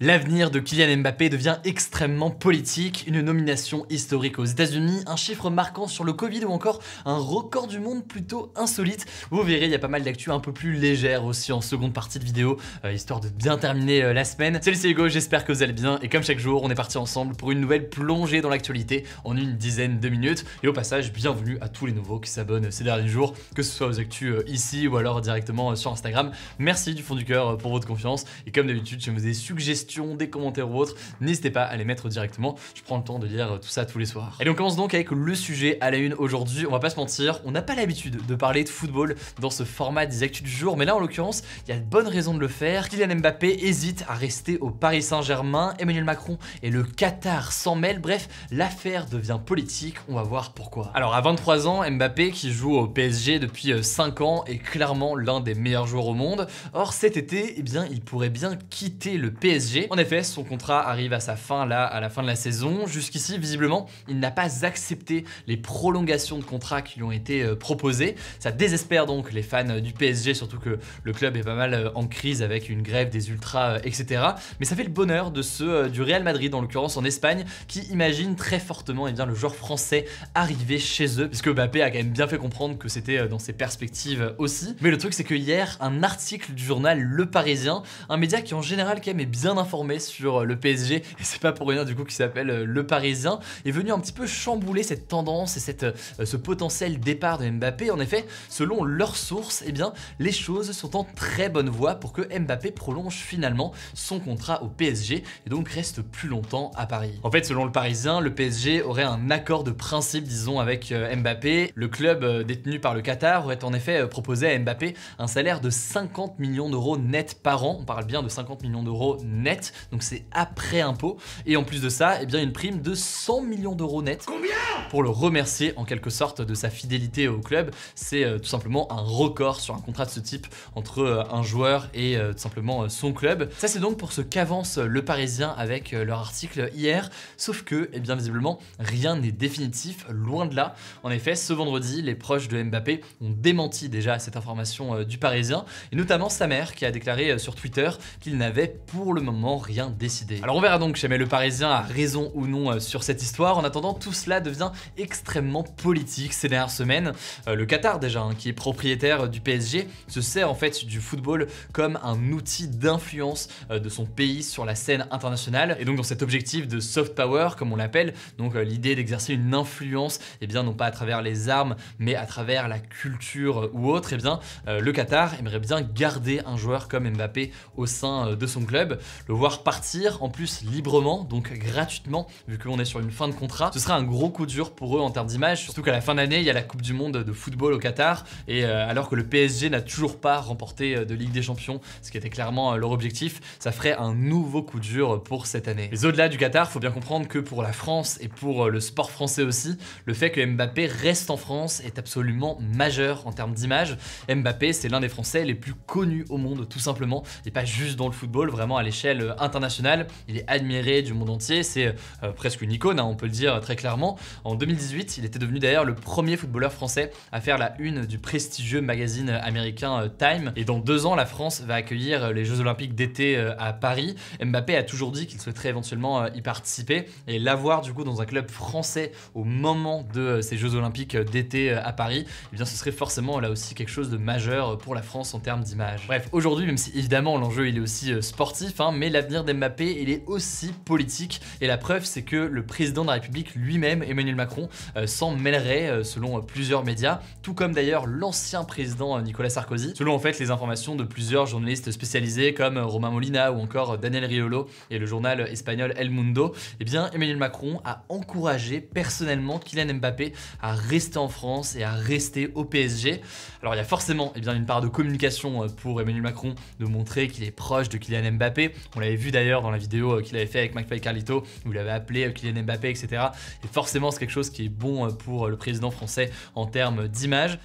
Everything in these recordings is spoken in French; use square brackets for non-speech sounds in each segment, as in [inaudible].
L'avenir de Kylian Mbappé devient extrêmement politique, une nomination historique aux États-Unis, un chiffre marquant sur le Covid ou encore un record du monde plutôt insolite. Vous verrez, il y a pas mal d'actu un peu plus légère aussi en seconde partie de vidéo, euh, histoire de bien terminer euh, la semaine. Salut, c'est Hugo, j'espère que vous allez bien et comme chaque jour, on est parti ensemble pour une nouvelle plongée dans l'actualité en une dizaine de minutes. Et au passage, bienvenue à tous les nouveaux qui s'abonnent ces derniers jours, que ce soit aux actus euh, ici ou alors directement sur Instagram. Merci du fond du cœur pour votre confiance et comme d'habitude, je vous ai suggéré des commentaires ou autres, n'hésitez pas à les mettre directement. Je prends le temps de lire tout ça tous les soirs. Et on commence donc avec le sujet à la une aujourd'hui. On va pas se mentir, on n'a pas l'habitude de parler de football dans ce format des actus du jour, mais là en l'occurrence, il y a de bonnes raisons de le faire. Kylian Mbappé hésite à rester au Paris Saint-Germain, Emmanuel Macron et le Qatar s'en mêlent. Bref, l'affaire devient politique, on va voir pourquoi. Alors à 23 ans, Mbappé qui joue au PSG depuis 5 euh, ans est clairement l'un des meilleurs joueurs au monde. Or cet été, eh bien, il pourrait bien quitter le PSG en effet, son contrat arrive à sa fin là, à la fin de la saison. Jusqu'ici, visiblement, il n'a pas accepté les prolongations de contrat qui lui ont été euh, proposées. Ça désespère donc les fans euh, du PSG, surtout que le club est pas mal euh, en crise avec une grève des ultras, etc. Mais ça fait le bonheur de ceux du Real Madrid, en l'occurrence en Espagne, qui imaginent très fortement eh bien, le joueur français arriver chez eux, puisque Mbappé a quand même bien fait comprendre que c'était dans ses perspectives aussi. Mais le truc, c'est que hier, un article du journal Le Parisien, un média qui en général quand même est bien sur euh, le PSG, et c'est pas pour rien du coup qui s'appelle euh, Le Parisien, est venu un petit peu chambouler cette tendance et cette, euh, ce potentiel départ de Mbappé. En effet, selon leurs sources, et eh bien, les choses sont en très bonne voie pour que Mbappé prolonge finalement son contrat au PSG et donc reste plus longtemps à Paris. En fait, selon le Parisien, le PSG aurait un accord de principe, disons, avec Mbappé. Le club détenu par le Qatar aurait en effet proposé à Mbappé un salaire de 50 millions d'euros net par an. On parle bien de 50 millions d'euros net donc c'est après impôt, et en plus de ça, et eh bien une prime de 100 millions d'euros net. Combien pour le remercier en quelque sorte de sa fidélité au club. C'est euh, tout simplement un record sur un contrat de ce type entre euh, un joueur et euh, tout simplement son club. Ça c'est donc pour ce qu'avance le Parisien avec leur article hier, sauf que, eh bien visiblement, rien n'est définitif, loin de là. En effet, ce vendredi, les proches de Mbappé ont démenti déjà cette information du Parisien, et notamment sa mère qui a déclaré sur Twitter qu'il n'avait pour le moment rien décidé. Alors on verra donc jamais le Parisien a raison ou non sur cette histoire. En attendant, tout cela devient extrêmement politique ces dernières semaines. Euh, le Qatar déjà, hein, qui est propriétaire du PSG, se sert en fait du football comme un outil d'influence euh, de son pays sur la scène internationale. Et donc dans cet objectif de soft power, comme on l'appelle, donc euh, l'idée d'exercer une influence, et eh bien non pas à travers les armes, mais à travers la culture ou autre, et eh bien le Qatar aimerait bien garder un joueur comme Mbappé au sein de son club, le voir partir en plus librement, donc gratuitement, vu que est sur une fin de contrat. Ce serait un gros coup dur pour eux en termes d'image, surtout qu'à la fin d'année, il y a la Coupe du Monde de football au Qatar, et euh, alors que le PSG n'a toujours pas remporté euh, de Ligue des Champions, ce qui était clairement euh, leur objectif, ça ferait un nouveau coup dur pour cette année. Mais au-delà du Qatar, il faut bien comprendre que pour la France et pour le sport français aussi, le fait que Mbappé reste en France est absolument majeur en termes d'image. Mbappé, c'est l'un des Français les plus connus au monde, tout simplement, et pas juste dans le football, vraiment à l'échelle internationale. Il est admiré du monde entier, c'est presque une icône, hein, on peut le dire très clairement. En 2018, il était devenu d'ailleurs le premier footballeur français à faire la une du prestigieux magazine américain euh, Time. Et dans deux ans, la France va accueillir euh, les Jeux Olympiques d'été euh, à Paris. Mbappé a toujours dit qu'il souhaiterait éventuellement y participer et l'avoir du coup dans un club français au moment de ces Jeux Olympiques d'été à Paris, eh bien ce serait forcément là aussi quelque chose de majeur pour la France en termes d'image. Bref, aujourd'hui, même si évidemment l'enjeu il est aussi sportif, hein, mais l'avenir d'Mbappé il est aussi politique et la preuve c'est que le président de la République lui-même, Emmanuel Macron euh, s'en mêlerait, euh, selon euh, plusieurs médias, tout comme d'ailleurs l'ancien président Nicolas Sarkozy, selon en fait les informations de plusieurs journalistes spécialisés comme Romain Molina ou encore Daniel Riolo et le journal espagnol El Mundo, eh bien Emmanuel Macron a encouragé personnellement Kylian Mbappé à rester en France et à rester au PSG. Alors il y a forcément eh bien, une part de communication pour Emmanuel Macron de montrer qu'il est proche de Kylian Mbappé. On l'avait vu d'ailleurs dans la vidéo qu'il avait fait avec McFly Carlito où il avait appelé Kylian Mbappé, etc. Et forcément ce quelque chose qui est bon euh, pour euh, le président français en termes d'image.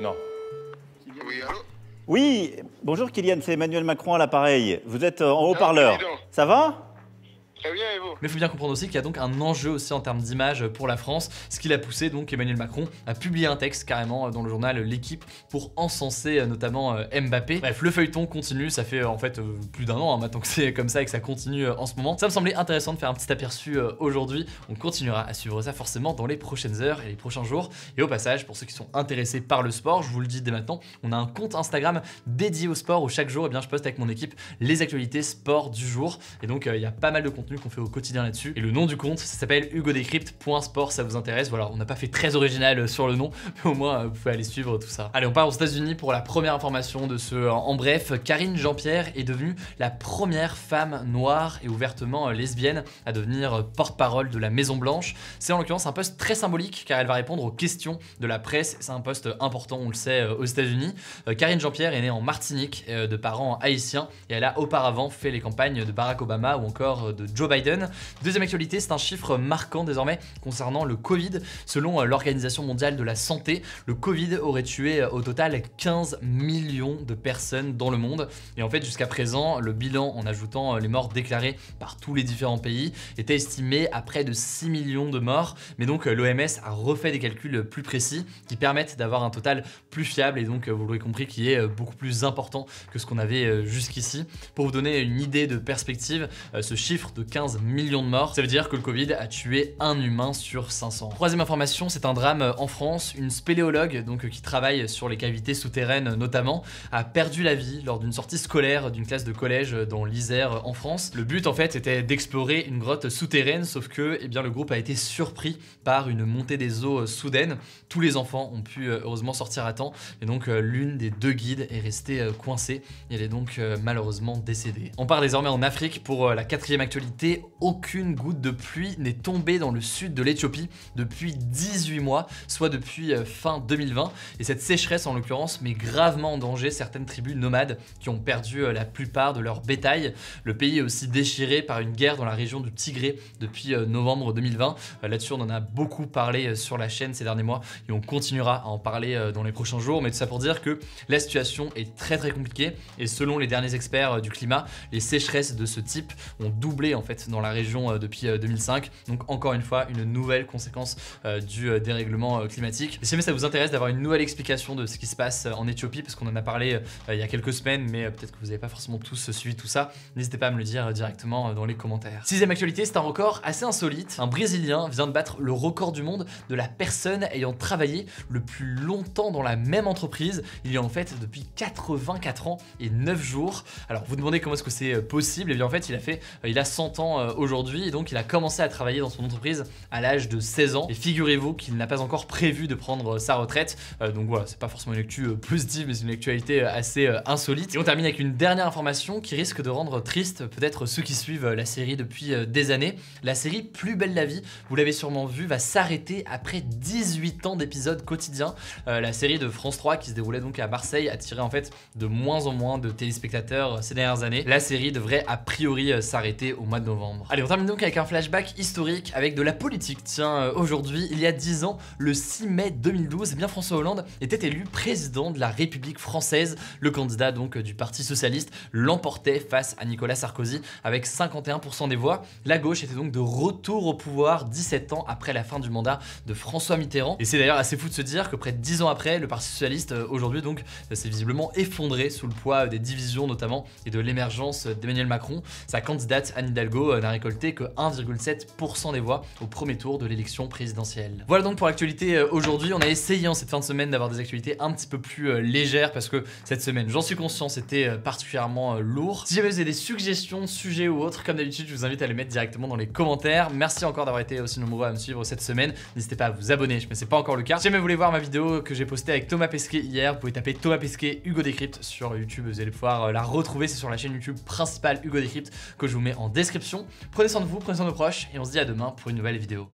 Non. Oui, bonjour Kylian, c'est Emmanuel Macron à l'appareil. Vous êtes euh, en ah, haut-parleur. Ça va mais il faut bien comprendre aussi qu'il y a donc un enjeu aussi en termes d'image pour la France, ce qui l'a poussé donc Emmanuel Macron à publier un texte carrément euh, dans le journal L'équipe pour encenser euh, notamment euh, Mbappé. Bref, le feuilleton continue, ça fait en fait plus d'un an hein, maintenant que c'est comme ça et que ça continue en ce moment. Ça me semblait intéressant de faire un petit aperçu aujourd'hui. On continuera à suivre ça forcément dans les prochaines heures et les prochains jours. Et au passage, pour ceux qui sont intéressés par le sport, je vous le dis dès maintenant, on a un compte Instagram dédié au sport où chaque jour, eh bien, je poste avec mon équipe les actualités sport du jour. Et donc, il y a pas mal de contenu qu'on fait au quotidien et le nom du compte, ça s'appelle hugodécrypte.sport, ça vous intéresse. Voilà, on n'a pas fait très original euh, sur le nom, [laughs] mais au moins euh, vous pouvez aller suivre tout ça. Allez, on part aux États-Unis pour la première information de ce euh, En bref. Karine Jean-Pierre est devenue la première femme noire et ouvertement lesbienne à devenir porte-parole de la Maison-Blanche. C'est en l'occurrence un poste très symbolique car elle va répondre aux questions de la presse. C'est un poste important, on le sait, aux États-Unis. Karine Jean-Pierre est née en Martinique de parents haïtiens et elle a auparavant fait les campagnes de Barack Obama ou encore de Joe Biden. Deuxième actualité, c'est un chiffre marquant désormais concernant le Covid. Selon euh, l'Organisation mondiale de la santé, le Covid aurait tué euh, au total 15 millions de personnes dans le monde. Et en fait, jusqu'à présent, le bilan en ajoutant euh, les morts déclarées par tous les différents pays était estimé à près de 6 millions de morts. Mais donc l'OMS a refait des calculs plus précis qui permettent d'avoir un total plus fiable et donc vous l'aurez compris qui est beaucoup plus important que ce qu'on avait jusqu'ici. Pour vous donner une idée de perspective, ce chiffre de 15 millions de morts. Ça veut dire que le Covid a tué un humain sur 500. Troisième information, c'est un drame euh, en France. Une spéléologue, donc euh, qui travaille sur les cavités souterraines euh, notamment, a perdu la vie lors d'une sortie scolaire d'une classe de collège dans l'Isère en France. Le but en fait était d'explorer une grotte souterraine, sauf que eh bien, le groupe a été surpris par une montée des eaux soudaine. Tous les enfants ont pu heureusement sortir à temps, et donc l'une des deux guides est restée coincée. Elle est donc malheureusement décédée. On part désormais en Afrique pour la quatrième actualité aucune goutte de pluie n'est tombée dans le sud de l'Éthiopie depuis 18 mois, soit depuis euh, fin 2020. Et cette sécheresse en l'occurrence met gravement en danger certaines tribus nomades qui ont perdu euh, la plupart de leur bétail. Le pays est aussi déchiré par une guerre dans la région du Tigré depuis euh, novembre 2020. Là-dessus, on en a beaucoup parlé sur la chaîne ces derniers mois et on continuera à en parler dans les prochains jours. Mais tout ça pour dire que la situation est très très compliquée et selon les derniers experts du climat, les sécheresses de ce type ont doublé en fait dans la région euh, depuis 2005. Euh, Donc encore une fois, une nouvelle conséquence euh, du dérèglement climatique. si jamais ça vous intéresse d'avoir une nouvelle explication de ce qui se passe en Éthiopie, parce qu'on en a parlé il y a quelques semaines, mais peut-être que vous n'avez pas forcément tous suivi tout ça, n'hésitez pas à me le dire directement dans les commentaires. Sixième actualité, c'est un record assez insolite. Un Brésilien vient de battre le record du monde de la personne ayant travaillé le plus longtemps dans la même entreprise. Il y a en fait depuis 84 ans et 9 jours. Alors vous demandez comment est-ce que c'est possible Et eh bien en fait, il a fait, il a 100 ans aujourd'hui et donc il a commencé à travailler dans son entreprise à l'âge de 16 ans. Et figurez-vous qu'il n'a pas encore prévu de prendre euh, sa retraite. Euh, donc voilà, c'est pas forcément une lecture euh, plus positive, mais c'est une actualité assez insolite. Et on termine avec une dernière information qui risque de rendre triste peut-être ceux qui suivent la série depuis des années. La série Plus belle la vie, vous l'avez sûrement vu, va s'arrêter après 18 ans d'épisodes quotidiens. la série de France 3 qui se déroulait donc à Marseille attirait en fait de moins en moins de téléspectateurs ces dernières années. La série devrait a priori s'arrêter au mois de novembre. Allez, on termine donc avec un flashback historique avec de la politique. Tiens, euh, aujourd'hui, il y a 10 ans, le 6 mai 2012, eh bien François Hollande était élu président de la République française. Le candidat donc du Parti socialiste l'emportait face à Nicolas Sarkozy avec 51% des voix. La gauche était donc de retour au pouvoir 17 ans après la fin du mandat de François Mitterrand. Et c'est d'ailleurs assez fou de se dire que près de 10 ans après, le Parti socialiste euh, aujourd'hui donc euh, s'est visiblement effondré sous le poids des divisions notamment et de l'émergence d'Emmanuel Macron. Sa candidate Anne Hidalgo n'a que 1,7% des voix au premier tour de l'élection présidentielle. Voilà donc pour l'actualité euh, aujourd'hui. On a essayé en hein, cette fin de semaine d'avoir des actualités un petit peu plus euh, légères parce que cette semaine, j'en suis conscient, c'était euh, particulièrement lourd. Si jamais vous avez des suggestions, sujets ou autres, comme d'habitude, je vous invite à les mettre directement dans les commentaires. Merci encore d'avoir été aussi nombreux à me suivre cette semaine. N'hésitez pas à vous abonner, mais c'est pas encore le cas. Si jamais vous voulez voir ma vidéo que j'ai postée avec Thomas Pesquet hier, vous pouvez taper Thomas Pesquet Hugo Décrypte sur YouTube. Vous allez pouvoir la retrouver. C'est sur la chaîne YouTube principale Hugo Décrypte que je vous mets en description. Prenez soin de vous, prenez soin de vos proches et on se dit à demain pour une nouvelle vidéo.